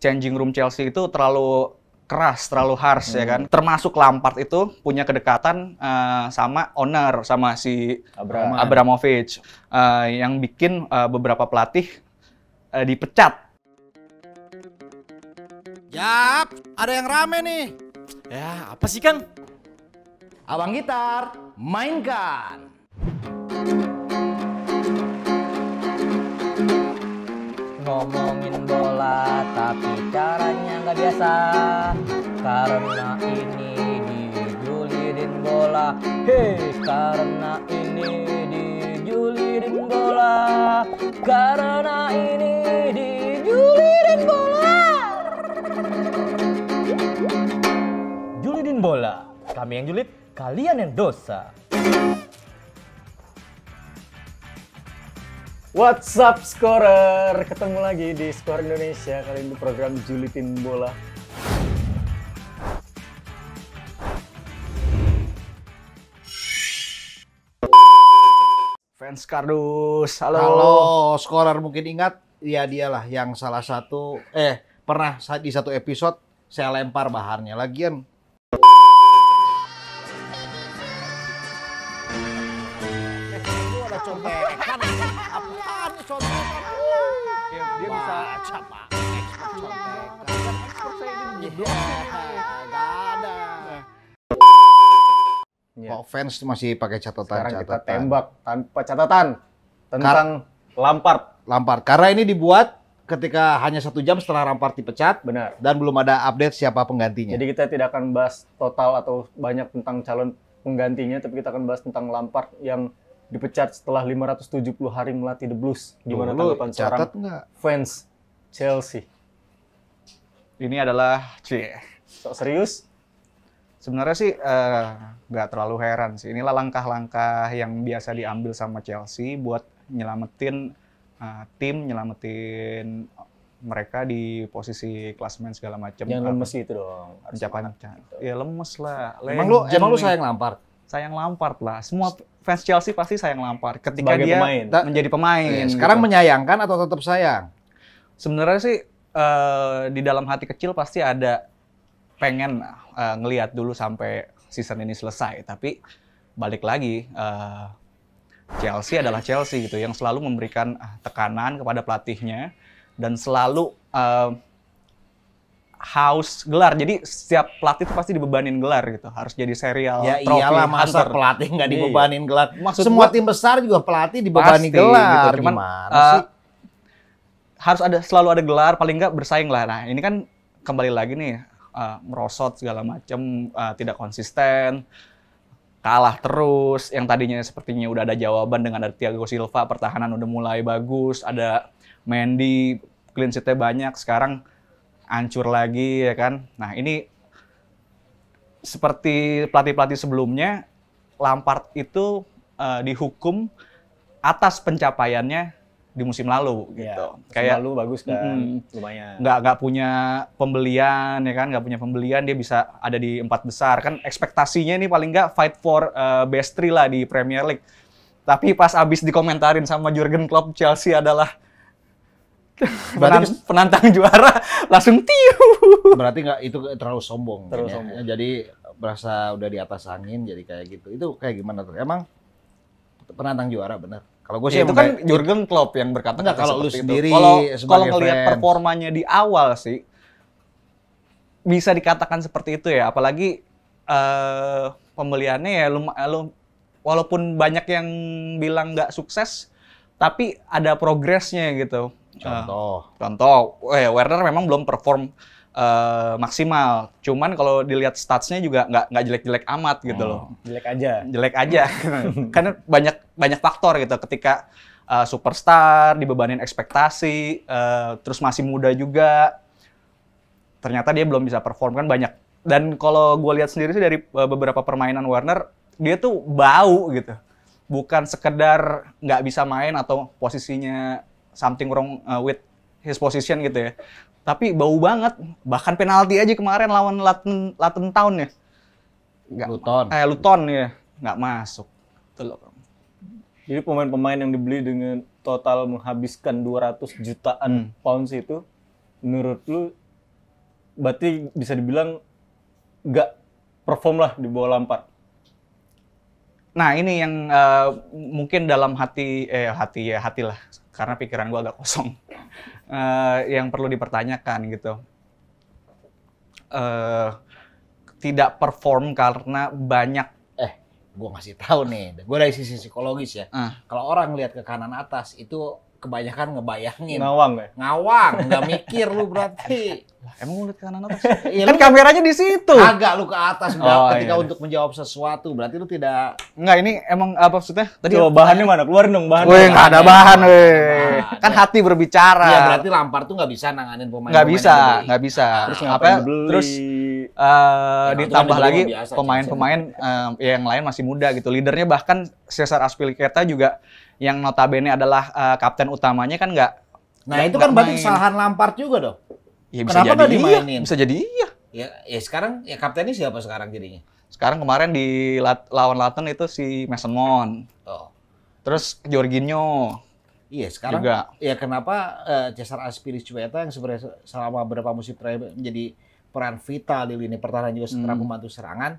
changing room Chelsea itu terlalu keras, terlalu harsh hmm. ya kan. Hmm. Termasuk Lampard itu punya kedekatan uh, sama owner sama si Abraham. Eh, Abramovich uh, yang bikin uh, beberapa pelatih uh, dipecat. Yap, ada yang rame nih. Ya, apa sih Kang? Abang Gitar, mainkan. ngomongin bola tapi caranya nggak biasa karena ini dijulirin bola hei karena ini dijulirin bola karena ini dijulirin bola julidin bola kami yang julid kalian yang dosa What's up scorer? Ketemu lagi di Skor Indonesia kali ini program Julitin Bola. Fans Kardus, halo. Halo, scorer mungkin ingat ya dialah yang salah satu eh pernah di satu episode saya lempar baharnya. Lagian fans masih pakai catatan Sekarang catatan. kita tembak tanpa catatan tentang Kar Lampard. Lampard. Karena ini dibuat ketika hanya satu jam setelah Lampard dipecat, benar. Dan belum ada update siapa penggantinya. Jadi kita tidak akan bahas total atau banyak tentang calon penggantinya, tapi kita akan bahas tentang Lampard yang dipecat setelah 570 hari melatih The Blues. Gimana Dulu, tanggapan seorang enggak? fans Chelsea? Ini adalah C Sok serius? sebenarnya sih eh, nggak uh, terlalu heran sih. Inilah langkah-langkah yang biasa diambil sama Chelsea buat nyelamatin uh, tim, nyelamatin mereka di posisi klasmen segala macam. Jangan lemes itu dong. Jangan gitu. Ya lemes lah. Emang lu emang lu sayang Lampard? Sayang Lampard lah. Semua fans Chelsea pasti sayang Lampard ketika Sebagai dia pemain. menjadi pemain. Ya, sekarang gitu. menyayangkan atau tetap sayang? Sebenarnya sih uh, di dalam hati kecil pasti ada pengen uh, ngelihat dulu sampai season ini selesai. Tapi balik lagi uh, Chelsea adalah Chelsea gitu yang selalu memberikan eh, tekanan kepada pelatihnya dan selalu uh, haus gelar. Jadi setiap pelatih itu pasti dibebanin gelar gitu. Harus jadi serial ya, trophy iyalah masa hunter. pelatih nggak iya. dibebanin gelar. Maksud Semua gua, tim besar juga pelatih dibebani pasti, gitu. gelar. Gitu. Cuman Gimana uh, harus ada selalu ada gelar paling nggak bersaing lah. Nah, ini kan kembali lagi nih uh, eh, merosot segala macam, uh, eh, tidak konsisten, kalah terus. Yang tadinya sepertinya udah ada jawaban dengan ada Thiago Silva, pertahanan udah mulai bagus, ada Mendy, clean sheet banyak, sekarang hancur lagi ya kan. Nah, ini seperti pelatih-pelatih sebelumnya Lampard itu uh, dihukum atas pencapaiannya di musim lalu iya, gitu. kayak lalu bagus kan, mm, lumayan. Nggak nggak punya pembelian ya kan, nggak punya pembelian dia bisa ada di empat besar kan. Ekspektasinya ini paling nggak fight for uh, best three lah di Premier League. Tapi pas abis dikomentarin sama Jurgen Klopp Chelsea adalah penantang, juara langsung tiu. Berarti nggak itu terlalu sombong. Terlalu kan, Jadi berasa udah di atas angin jadi kayak gitu. Itu kayak gimana tuh? Emang penantang juara bener? Kalau gue ya, sih ya, itu kan Jurgen Klopp yang berkata nggak kalau lu sendiri kalau ngelihat performanya di awal sih bisa dikatakan seperti itu ya, apalagi uh, pembeliannya ya lu, eh, lu walaupun banyak yang bilang nggak sukses, tapi ada progresnya gitu. Nah, contoh. Uh, contoh, eh, Werner memang belum perform uh, maksimal. Cuman kalau dilihat statsnya juga nggak nggak jelek-jelek amat gitu hmm. loh. Jelek aja. Jelek aja. Karena banyak banyak faktor gitu ketika uh, superstar dibebanin ekspektasi uh, terus masih muda juga ternyata dia belum bisa perform kan banyak dan kalau gue lihat sendiri sih dari eh, beberapa permainan Warner dia tuh bau gitu bukan sekedar nggak bisa main atau posisinya something wrong with his position gitu ya tapi bau banget bahkan penalti aja kemarin lawan Latin Latin Town ya nggak, Luton eh Luton ya nggak masuk itu jadi pemain-pemain yang dibeli dengan total menghabiskan 200 jutaan hmm. pounds itu menurut lu berarti bisa dibilang nggak perform lah di bawah Lampard. Nah ini yang uh, mungkin dalam hati eh hati ya hatilah karena pikiran gua agak kosong uh, yang perlu dipertanyakan gitu. Uh, tidak perform karena banyak gue ngasih tahu nih, gue dari sisi psikologis ya. Uh. Kalau orang lihat ke kanan atas itu kebanyakan ngebayangin. Ngawang ya? Ngawang, nggak mikir lu berarti. Lah, emang lu ke kanan atas? ya, kan lu, kameranya di situ. Agak lu ke atas udah oh, ketika iya. untuk menjawab sesuatu, berarti lu tidak Enggak, ini emang apa maksudnya? Tadi Coba bahannya mana? Keluarin dong bahan. Weh, enggak kan ada bahan, Nah, Kan hati berbicara. Iya, berarti Lampar tuh nggak bisa nanganin pemain. Nggak bisa, nggak bisa. Terus apa? Ya? Terus Uh, ya, ditambah lagi pemain-pemain uh, yang lain masih muda gitu. Leadernya bahkan Cesar Aspilicueta juga yang notabene adalah uh, kapten utamanya kan nggak Nah, gak, itu kan berarti kesalahan Lampard juga dong. Ya, bisa Kenapa nggak iya, dimainin? Iya, bisa jadi iya. Ya, ya sekarang ya kaptennya siapa sekarang jadinya? Sekarang kemarin di lat, lawan Laten itu si Mason Mount. Oh. Terus Jorginho. Iya, sekarang juga. ya kenapa uh, Cesar cueta yang sebenarnya selama beberapa musim terakhir menjadi peran vital di lini pertahanan juga setelah hmm. membantu serangan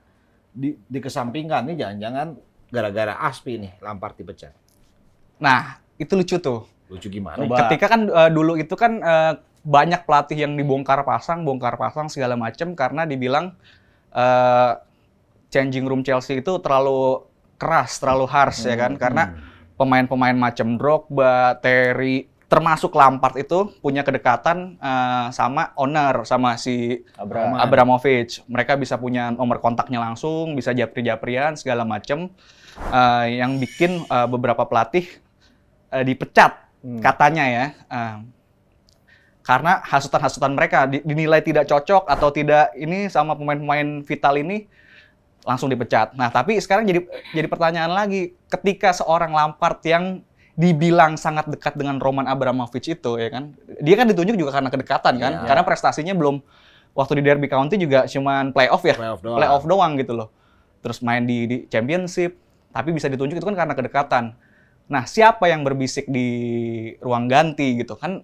di, dikesampingkan nih jangan-jangan gara-gara Aspi nih Lampard dipecat. Nah, itu lucu tuh. Lucu gimana? Coba. Ketika kan uh, dulu itu kan uh, banyak pelatih yang dibongkar pasang, bongkar pasang segala macam karena dibilang uh, changing room Chelsea itu terlalu keras, terlalu harsh hmm. ya kan? Hmm. Karena pemain-pemain macam Drogba, Terry, termasuk Lampard itu punya kedekatan uh, sama owner sama si Abraham. Abramovich. Mereka bisa punya nomor kontaknya langsung, bisa japri-japrian segala macam uh, yang bikin uh, beberapa pelatih uh, dipecat hmm. katanya ya. Uh, karena hasutan-hasutan mereka dinilai tidak cocok atau tidak ini sama pemain-pemain vital ini langsung dipecat. Nah, tapi sekarang jadi jadi pertanyaan lagi ketika seorang Lampard yang dibilang sangat dekat dengan Roman Abramovich itu ya kan. Dia kan ditunjuk juga karena kedekatan kan. Yeah. Karena prestasinya belum waktu di Derby County juga cuman playoff ya. Playoff doang. Playoff doang gitu loh. Terus main di, di championship, tapi bisa ditunjuk itu kan karena kedekatan. Nah, siapa yang berbisik di ruang ganti gitu kan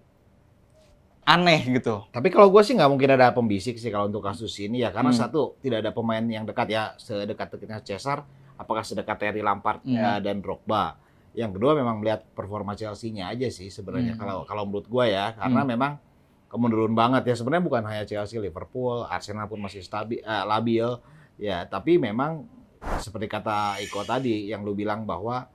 aneh gitu. Tapi kalau gue sih nggak mungkin ada pembisik sih kalau untuk kasus ini ya karena hmm. satu tidak ada pemain yang dekat ya sedekat-dekatnya Cesar, apakah sedekat Terry Lampard hmm. ya, dan Drogba. Yang kedua memang melihat performa Chelsea-nya aja sih sebenarnya hmm. kalau kalau menurut gue ya karena hmm. memang kemundurun banget ya sebenarnya bukan hanya Chelsea, Liverpool, Arsenal pun masih stabil eh, labil ya tapi memang seperti kata Iko tadi yang lu bilang bahwa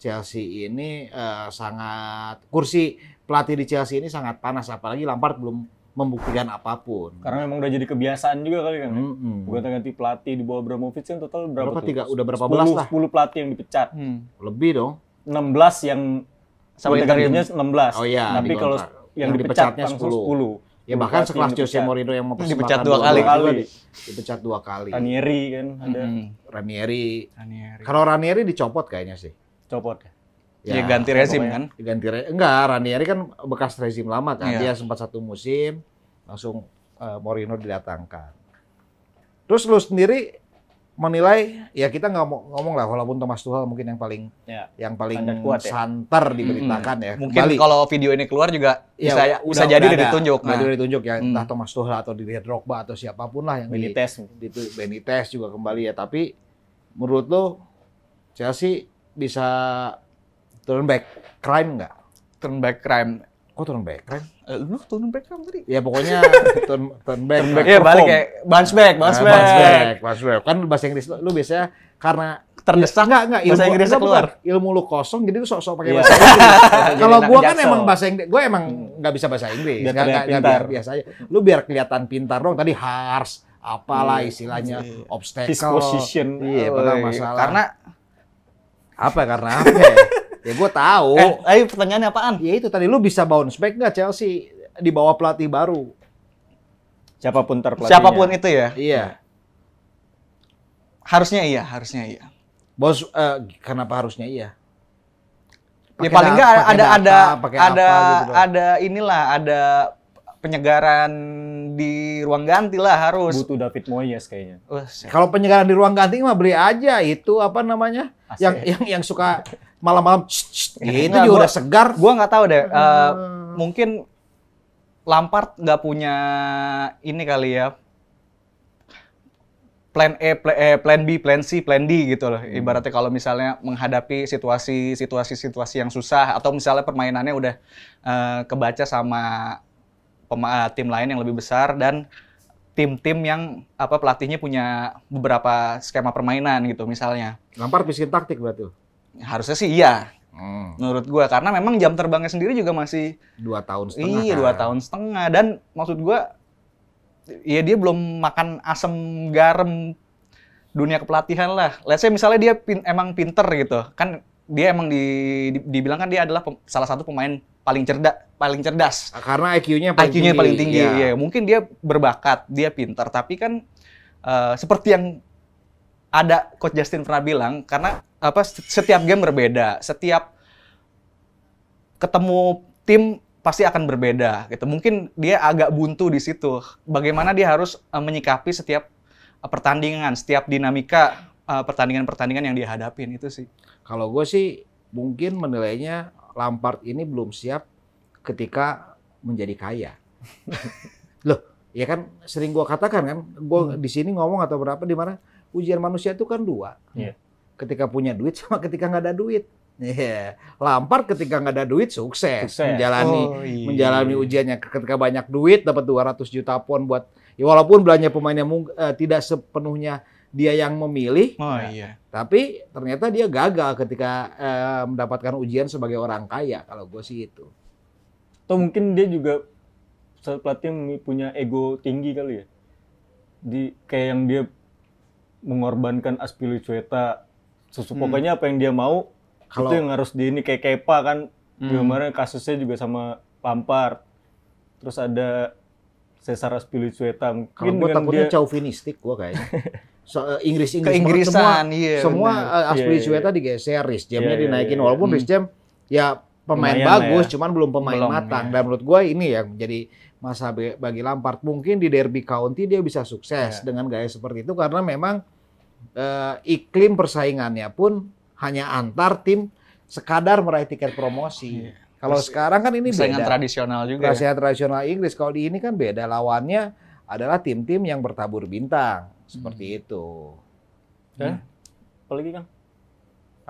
Chelsea ini uh, sangat kursi pelatih di Chelsea ini sangat panas apalagi Lampard belum membuktikan apapun. Karena memang udah jadi kebiasaan juga kali kan. Ya? Mm -hmm. Bukan ganti pelatih di bawah Abramovich kan total berapa, berapa Tiga, udah berapa 10, belas lah? 10 pelatih yang dipecat. Hmm. Lebih dong. 16 yang sama gantinya 16. Oh iya. Tapi kalau yang, yang dipecatnya 10. 10. Ya bahkan sekelas Jose Mourinho yang mau dipecat dua kali. Dua kali. Dipecat dua kali. Ranieri kan ada. -hmm. Ranieri. Ranieri. Kalau Ranieri dicopot kayaknya sih copot ya, ya ganti rezim kan ganti re enggak Ranieri kan bekas rezim lama kan ya. dia sempat satu musim langsung uh, Morino didatangkan terus lu sendiri menilai ya kita nggak mau ngomong lah walaupun Thomas Tuchel mungkin yang paling ya, yang paling kuat, ya. santer diberitakan hmm. ya mungkin Bali. kalau video ini keluar juga ya, bisa ya, udah, bisa udah, jadi udah ditunjuk nah. udah ditunjuk ya hmm. entah Thomas Tuchel atau di Drogba atau siapapun lah yang Benitez di, di Benitez juga kembali ya tapi menurut lo Chelsea bisa turn back crime nggak? Turn back crime. Kok turn back crime? Eh, lu turn back crime tadi? Ya pokoknya turn, turn back. turn back iya, ya, balik kayak bounce back, bounce ah, back. Bounce back, bounce back. Kan bahasa Inggris lu biasanya karena terdesak nggak nggak ilmu bahasa Inggrisnya keluar ilmu lu kosong jadi lu sok-sok pakai iya. bahasa Inggris kalau gua kan emang bahasa Inggris gua emang nggak bisa bahasa Inggris nggak nggak biasa aja lu biar kelihatan pintar dong tadi harsh apalah iya. istilahnya obstacle iya, yeah, masalah karena apa karena apa? ya, ya gue tahu. Eh, ayo pertanyaannya apaan? Ya itu tadi lu bisa bounce back nggak Chelsea di bawah pelatih baru? Siapapun terpelatih Siapapun itu ya. Iya. Harusnya iya, harusnya iya. Bos, uh, kenapa harusnya iya? Pake ya paling nggak ada data, ada ada gitu ada inilah ada penyegaran di ruang ganti lah harus. Butuh David Moyes kayaknya. Kalau penyegaran di ruang ganti mah beli aja itu apa namanya? Yang yang yang suka malam-malam itu juga udah segar. Gua nggak tahu deh. Uh, hmm. mungkin Lampard nggak punya ini kali ya. Plan E, plan, eh, plan B, plan C, plan D gitu loh. Hmm. Ibaratnya kalau misalnya menghadapi situasi, situasi, situasi yang susah atau misalnya permainannya udah uh, kebaca sama Eh, tim lain yang lebih besar dan tim-tim yang apa pelatihnya punya beberapa skema permainan gitu misalnya. Lampard miskin taktik berarti. Harusnya sih iya. Hmm. Menurut gue karena memang jam terbangnya sendiri juga masih dua tahun setengah. Iya kan? dua tahun setengah dan maksud gue ya dia belum makan asam garam dunia kepelatihan lah. Let's say misalnya dia pin, emang pinter gitu kan dia emang di, di, dibilang kan dia adalah pem, salah satu pemain paling cerdas paling cerdas karena IQ-nya paling iq paling tinggi ya. ya mungkin dia berbakat dia pintar tapi kan uh, seperti yang ada coach Justin pernah bilang karena apa setiap game berbeda setiap ketemu tim pasti akan berbeda gitu mungkin dia agak buntu di situ bagaimana dia harus uh, menyikapi setiap eh, pertandingan setiap dinamika Eh, pertandingan-pertandingan uh, yang dihadapin itu sih. Kalau gue sih mungkin menilainya Lampard ini belum siap ketika menjadi kaya. Loh, ya kan sering gue katakan kan, gue hmm. di sini ngomong atau berapa di mana ujian manusia itu kan dua. Yeah. Ketika punya duit sama ketika nggak ada duit. Yeah. Lampard ketika nggak ada duit sukses, sukses. menjalani oh, iya. menjalani ujiannya ketika banyak duit dapat 200 juta pon buat ya walaupun belanja pemainnya uh, tidak sepenuhnya dia yang memilih. Oh nah, iya. Tapi ternyata dia gagal ketika eh, mendapatkan ujian sebagai orang kaya kalau gue sih itu. Atau mungkin dia juga pelatih punya ego tinggi kali ya. Di kayak yang dia mengorbankan Aspilicueta susu hmm. pokoknya apa yang dia mau kalo, itu yang harus di ini kayak Kepa kan hmm. kemarin kasusnya juga sama Lampard. Terus ada Cesar Aspilicueta mungkin kalau gue takutnya dia... chauvinistik gue kayaknya Eh, Inggris Inggris semua iya, semua bener. Eh, Aspilicueta iya, iya. iya. digeser, Rich Jamnya iya, iya, dinaikin iya, iya. walaupun hmm. Rich Jam ya pemain Lumayan bagus, ya. cuman belum pemain belum, matang. Iya. Dan menurut gue ini ya jadi masa bagi Lampard mungkin di Derby County dia bisa sukses dengan gaya seperti itu karena memang uh, iklim persaingannya pun hanya antar tim sekadar meraih tiket promosi. Kalau sekarang kan ini persaingan beda. tradisional juga. Ya. Persaingan tradisional Inggris kalau di ini kan beda lawannya adalah tim-tim yang bertabur bintang seperti hmm. itu. Ya. Hmm. Apalagi Kang?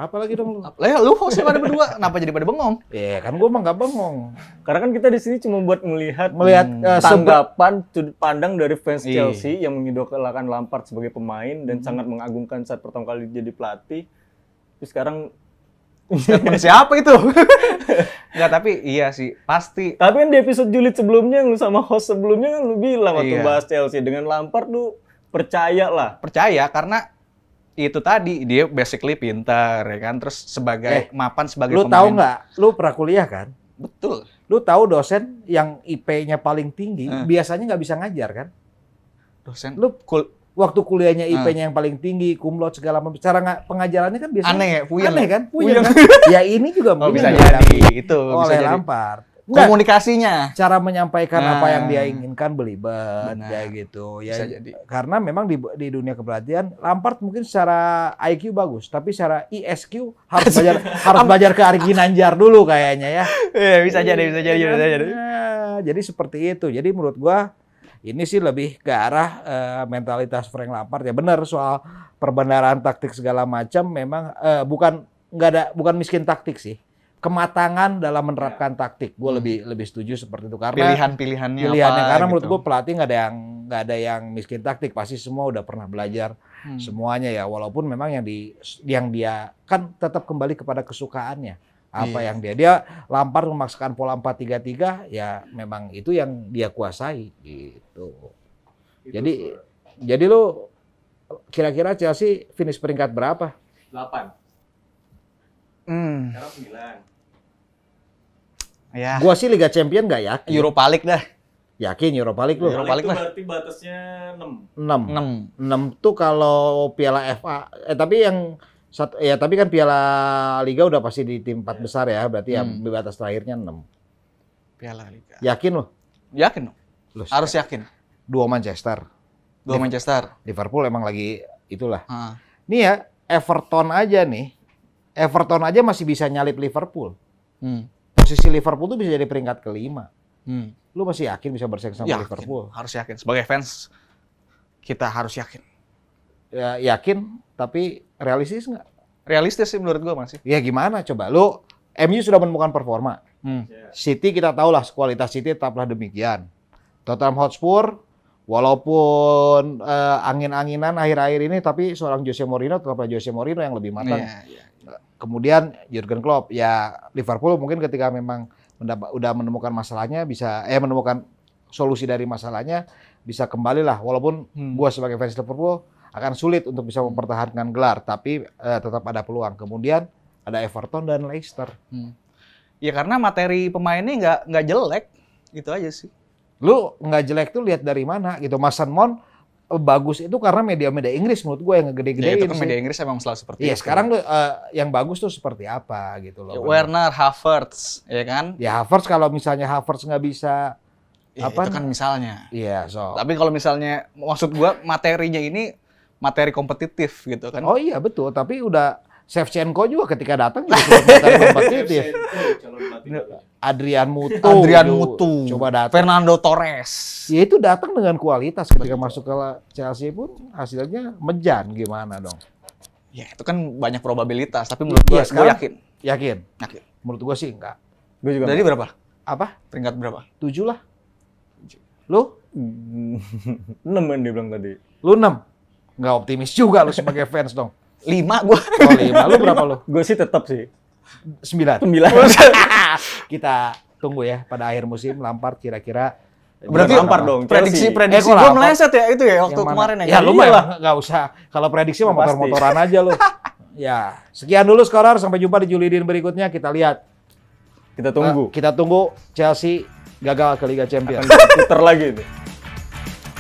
Apalagi dong lu. Lah lu hostnya pada berdua, kenapa jadi pada bengong? Ya kan gua mah gak bengong. Karena kan kita di sini cuma buat melihat melihat hmm, eh, tanggapan sudut pandang dari fans Iyi. Chelsea yang mengidolakan Lampard sebagai pemain dan hmm. sangat mengagungkan saat pertama kali jadi pelatih. Terus sekarang siapa itu? Enggak, tapi iya sih, pasti. Tapi kan di episode Juli sebelumnya yang lu sama host sebelumnya kan lu bilang waktu iya. bahas Chelsea dengan Lampard lu Percaya lah. Percaya karena itu tadi dia basically pintar ya kan terus sebagai eh, mapan sebagai lu pemain. tahu nggak lu pernah kuliah kan betul lu tahu dosen yang IP-nya paling tinggi eh. biasanya nggak bisa ngajar kan dosen lu kul waktu kuliahnya IP-nya eh. yang paling tinggi, kumlot segala macam. Cara nggak pengajarannya kan biasanya aneh ya, Aneh kan, puyeng. Kan? ya ini juga oh, bisa jadi, itu oleh bisa jadi. Lampard. Enggak. komunikasinya cara menyampaikan nah. apa yang dia nah. inginkan belibet ya gitu ya Bisa jadi. karena memang di, di dunia kepelatihan Lampard mungkin secara IQ bagus tapi secara ISQ e harus belajar harus belajar ke Argi Nanjar dulu kayaknya ya. Eh, bisa jadi bisa jadi bisa jadi. Iya, jadi seperti itu. Jadi menurut gua ini sih lebih ke arah uh, mentalitas Frank Lampard ya benar soal perbendaharaan taktik segala macam memang uh, bukan nggak ada bukan miskin taktik sih kematangan dalam menerapkan ya. taktik. Gue hmm. lebih lebih setuju seperti itu karena pilihan-pilihannya pilihannya apa, karena gitu. menurut gue pelatih nggak ada yang nggak ada yang miskin taktik, pasti semua udah pernah belajar hmm. semuanya ya. Walaupun memang yang di yang dia kan tetap kembali kepada kesukaannya apa yeah. yang dia dia lampar memaksakan pola empat tiga tiga, ya memang itu yang dia kuasai gitu. Itu jadi jadi lu kira-kira Chelsea finish peringkat berapa? 8. Hmm. Sekarang 9. Ya. Gua sih Liga Champion nggak yakin. Europa League dah. Yakin Europa League lu. Europa League lah. Berarti batasnya 6. 6. 6. 6 tuh kalau Piala FA. Eh tapi yang satu ya tapi kan Piala Liga udah pasti di tim 4 ya. besar ya, berarti hmm. ya batas terakhirnya 6. Piala Liga. Yakin lu? Yakin loh. Lu Harus yakin. Dua Manchester. Dua Manchester. Liverpool emang lagi itulah. Heeh. Nih ya, Everton aja nih. Everton aja masih bisa nyalip Liverpool. Hmm posisi Liverpool tuh bisa jadi peringkat kelima. Hmm. Lu masih yakin bisa bersaing sama yakin. Liverpool? Harus yakin. Sebagai fans kita harus yakin. Ya, yakin, tapi realistis nggak? Realistis sih menurut gua masih. Ya gimana coba? Lu MU sudah menemukan performa. Hmm. Yeah. City kita tahu lah kualitas City tetaplah demikian. Tottenham Hotspur walaupun uh, angin-anginan akhir-akhir ini tapi seorang Jose Mourinho tetaplah Jose Mourinho yang lebih matang. Yeah, yeah kemudian Jurgen Klopp ya Liverpool mungkin ketika memang mendapat, udah menemukan masalahnya bisa eh menemukan solusi dari masalahnya bisa kembali lah walaupun hmm. gua sebagai fans Liverpool akan sulit untuk bisa hmm. mempertahankan gelar tapi eh, tetap ada peluang kemudian ada Everton dan Leicester hmm. ya karena materi pemainnya nggak nggak jelek gitu aja sih lu nggak jelek tuh lihat dari mana gitu Mason Mount bagus itu karena media-media Inggris menurut gue yang ngegede-gedein. Ya, itu kan media Inggris emang selalu seperti ya, itu. sekarang tuh eh, uh, yang bagus tuh seperti apa gitu loh. Ya, Werner, Havertz, ya kan? Ya Havertz kalau misalnya Havertz nggak bisa ya, apa? Itu kan misalnya. Iya, so. Tapi kalau misalnya maksud gue materinya ini materi kompetitif gitu kan. Oh iya betul, tapi udah Shevchenko juga ketika datang juga lompat Adrian Mutu. Adrian Mutu. Coba datang. Fernando Torres. Ya itu datang dengan kualitas ketika Betul. masuk ke Chelsea pun hasilnya mejan gimana dong. Ya itu kan banyak probabilitas tapi menurut ya, gue yakin. Yakin? Yakin. Menurut gue sih enggak. Gue juga. Jadi berapa? Apa? Peringkat berapa? Tujuh lah. Lu? enam yang dia bilang tadi. Lu enam? Enggak optimis juga lu sebagai fans dong. Lima gue. Oh lima. Lu berapa lu? Gue sih tetap sih. Sembilan. Sembilan. Kita tunggu ya pada akhir musim Lampard kira-kira Berarti lampar dong. Prediksi Chelsea. prediksi. Eh, gue meleset ya itu ya waktu kemarin ya. Ya lu iya. nggak usah. Kalau prediksi mah motor-motoran aja lo. ya, sekian dulu skorer Sampai jumpa di Julidin berikutnya. Kita lihat. Kita tunggu. Nah, kita tunggu Chelsea gagal ke Liga Champions. Akan putar lagi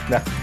Dah.